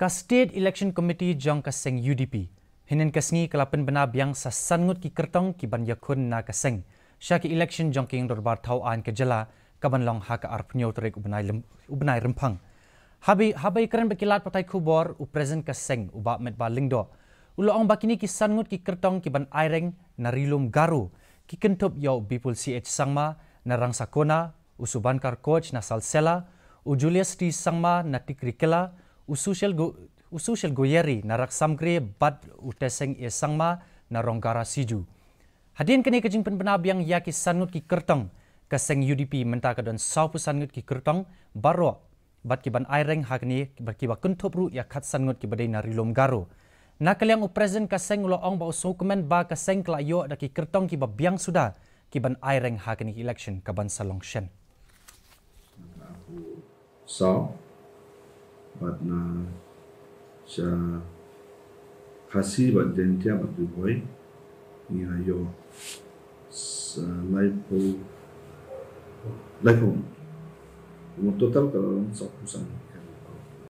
Ka State Election Committee jong kaseng UDP. Hinen kasngi kalapan bana biang sasangut ki kertong ki ban yakun na kaseng. Sha ki election jong king dorbar thau an ke jala ka ban long ha ka arp nyo trek ubnai lem ubnai rempang. Habi habai karen be kilat patai khubor u present kaseng u ba met ba lingdo. Ulo ang bakini ki sangut ki kertong ki ban aireng na rilum garu ki kentop yo people CH sangma na rangsakona u Subankar coach na salsela u Julius T Sangma na tikrikela usosial go usosial goyeri narak samgre bad uteseng esangma naronggara siju. Hadian kene kejing pen penabiang yaki sanut ki kertong keseng UDP mentaka dan saupu sanut ki kertong baro bat ki ban aireng hakni baki ba kentopru ya kat sanut ki badai narilom garo. Nakaliang u present keseng lo ong ba usokumen ba keseng kelayo da ki kertong ki ba biang sudah ki ban aireng hakni election ka ban salong So, batna uh, sa kasi bat dentia bat boy ni ayo sa lipo lipo mo total ka sa pusan ka